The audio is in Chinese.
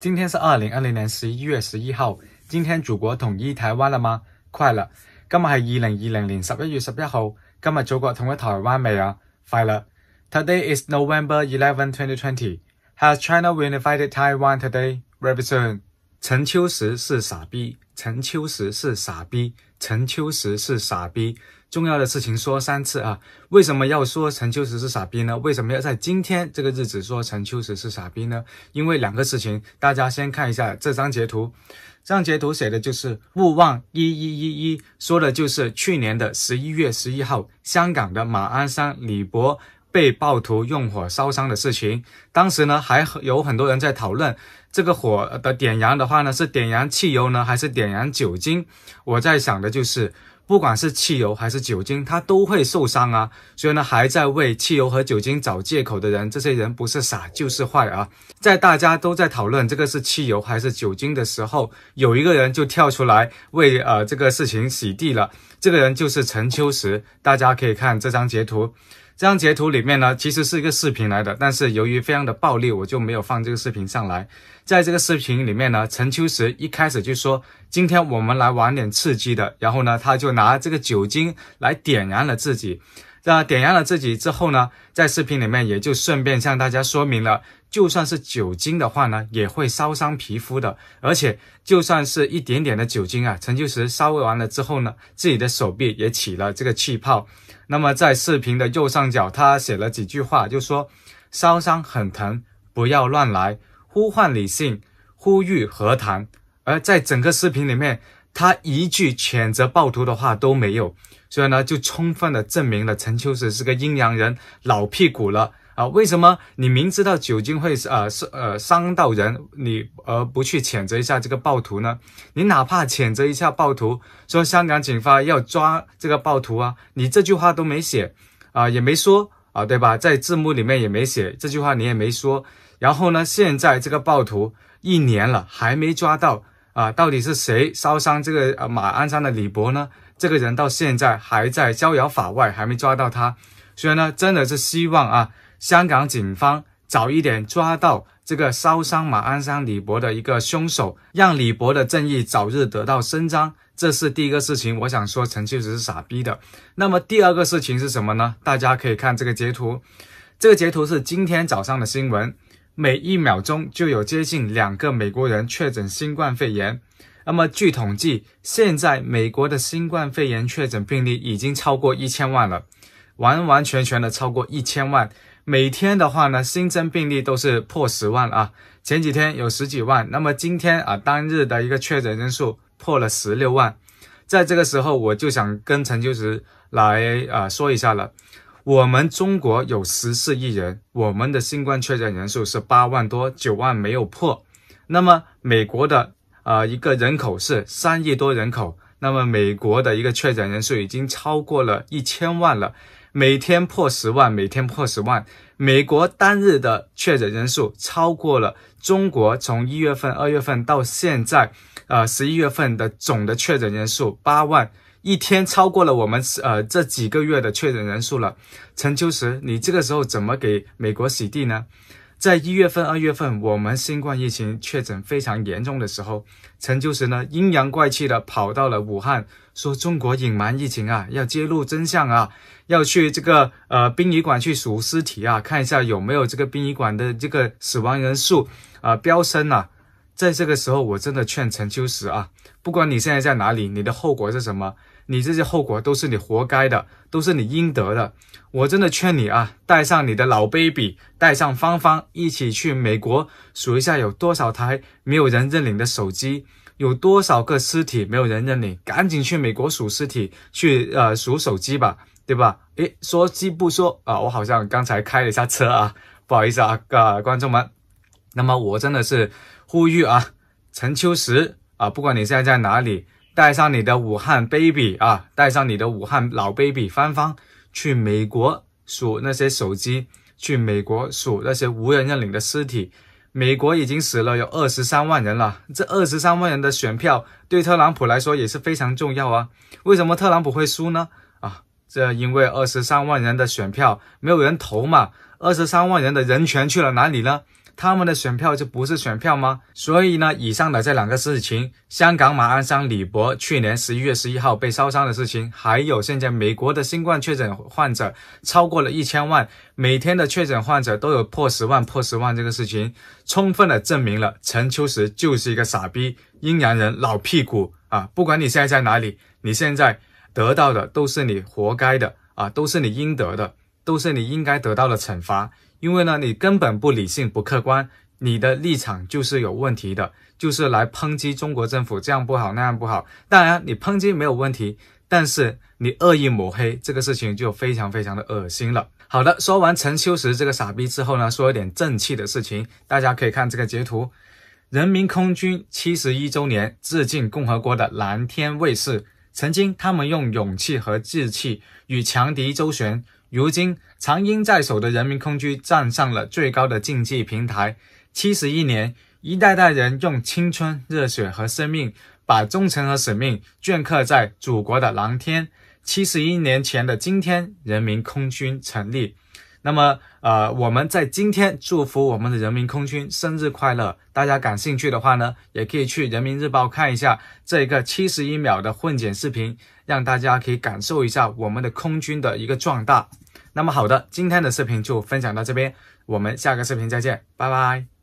今天是二零二零年十一月十一号。今天祖国统一台湾了吗？快了。今日系二零二零年十一月十一号。今日祖国统一台湾未啊？快了。Today is November eleven, twenty twenty. Has China unified Taiwan today? Very soon. 陈秋实是傻逼。陈秋实是傻逼。陈秋实是傻逼。重要的事情说三次啊！为什么要说陈秋实是傻逼呢？为什么要在今天这个日子说陈秋实是傻逼呢？因为两个事情，大家先看一下这张截图。这张截图写的就是“勿忘一一一一”，说的就是去年的十一月十一号，香港的马鞍山李博被暴徒用火烧伤的事情。当时呢，还有很多人在讨论这个火的点燃的话呢，是点燃汽油呢，还是点燃酒精？我在想的就是。不管是汽油还是酒精，它都会受伤啊！所以呢，还在为汽油和酒精找借口的人，这些人不是傻就是坏啊！在大家都在讨论这个是汽油还是酒精的时候，有一个人就跳出来为呃这个事情洗地了。这个人就是陈秋实，大家可以看这张截图。这张截图里面呢，其实是一个视频来的，但是由于非常的暴力，我就没有放这个视频上来。在这个视频里面呢，陈秋实一开始就说：“今天我们来玩点刺激的。”然后呢，他就拿这个酒精来点燃了自己。那点燃了自己之后呢，在视频里面也就顺便向大家说明了，就算是酒精的话呢，也会烧伤皮肤的。而且，就算是一点点的酒精啊，陈旧石烧完完了之后呢，自己的手臂也起了这个气泡。那么，在视频的右上角，他写了几句话，就说烧伤很疼，不要乱来，呼唤理性，呼吁和谈。而在整个视频里面。他一句谴责暴徒的话都没有，所以呢，就充分的证明了陈秋实是个阴阳人老屁股了啊！为什么你明知道酒精会呃是呃伤到人，你而不去谴责一下这个暴徒呢？你哪怕谴责一下暴徒，说香港警方要抓这个暴徒啊，你这句话都没写啊，也没说啊，对吧？在字幕里面也没写这句话，你也没说。然后呢，现在这个暴徒一年了还没抓到。啊，到底是谁烧伤这个呃马鞍山的李博呢？这个人到现在还在逍遥法外，还没抓到他。所以呢，真的是希望啊，香港警方早一点抓到这个烧伤马鞍山李博的一个凶手，让李博的正义早日得到伸张。这是第一个事情，我想说陈秀只是傻逼的。那么第二个事情是什么呢？大家可以看这个截图，这个截图是今天早上的新闻。每一秒钟就有接近两个美国人确诊新冠肺炎。那么，据统计，现在美国的新冠肺炎确诊病例已经超过一千万了，完完全全的超过一千万。每天的话呢，新增病例都是破十万啊。前几天有十几万，那么今天啊，当日的一个确诊人数破了十六万。在这个时候，我就想跟陈秋实来啊说一下了。我们中国有十四亿人，我们的新冠确诊人数是八万多、九万没有破。那么美国的呃一个人口是三亿多人口，那么美国的一个确诊人数已经超过了一千万了，每天破十万，每天破十万。美国单日的确诊人数超过了中国从一月份、二月份到现在，呃十一月份的总的确诊人数八万。一天超过了我们呃这几个月的确诊人数了。陈秋实，你这个时候怎么给美国洗地呢？在一月份、二月份，我们新冠疫情确诊非常严重的时候，陈秋实呢阴阳怪气的跑到了武汉，说中国隐瞒疫情啊，要揭露真相啊，要去这个呃殡仪馆去数尸体啊，看一下有没有这个殡仪馆的这个死亡人数啊飙升啊。在这个时候，我真的劝陈秋实啊，不管你现在在哪里，你的后果是什么？你这些后果都是你活该的，都是你应得的。我真的劝你啊，带上你的老 baby，带上芳芳，一起去美国数一下有多少台没有人认领的手机，有多少个尸体没有人认领，赶紧去美国数尸体，去呃数手机吧，对吧？诶，说鸡不说啊，我好像刚才开了一下车啊，不好意思啊，呃观众们。那么我真的是呼吁啊，陈秋实啊，不管你现在在哪里，带上你的武汉 baby 啊，带上你的武汉老 baby 芳芳，去美国数那些手机，去美国数那些无人认领的尸体。美国已经死了有二十三万人了，这二十三万人的选票对特朗普来说也是非常重要啊。为什么特朗普会输呢？啊，这因为二十三万人的选票没有人投嘛，二十三万人的人权去了哪里呢？他们的选票就不是选票吗？所以呢，以上的这两个事情，香港马鞍山李博去年十一月十一号被烧伤的事情，还有现在美国的新冠确诊患者超过了一千万，每天的确诊患者都有破十万、破十万这个事情，充分的证明了陈秋实就是一个傻逼、阴阳人、老屁股啊！不管你现在在哪里，你现在得到的都是你活该的啊，都是你应得的，都是你应该得到的惩罚。因为呢，你根本不理性、不客观，你的立场就是有问题的，就是来抨击中国政府，这样不好，那样不好。当然，你抨击没有问题，但是你恶意抹黑这个事情就非常非常的恶心了。好的，说完陈秋实这个傻逼之后呢，说一点正气的事情，大家可以看这个截图：人民空军七十一周年，致敬共和国的蓝天卫士。曾经，他们用勇气和志气与强敌周旋；如今，长鹰在手的人民空军站上了最高的竞技平台。七十一年，一代代人用青春、热血和生命，把忠诚和使命镌刻在祖国的蓝天。七十一年前的今天，人民空军成立。那么，呃，我们在今天祝福我们的人民空军生日快乐。大家感兴趣的话呢，也可以去人民日报看一下这一个七十一秒的混剪视频，让大家可以感受一下我们的空军的一个壮大。那么，好的，今天的视频就分享到这边，我们下个视频再见，拜拜。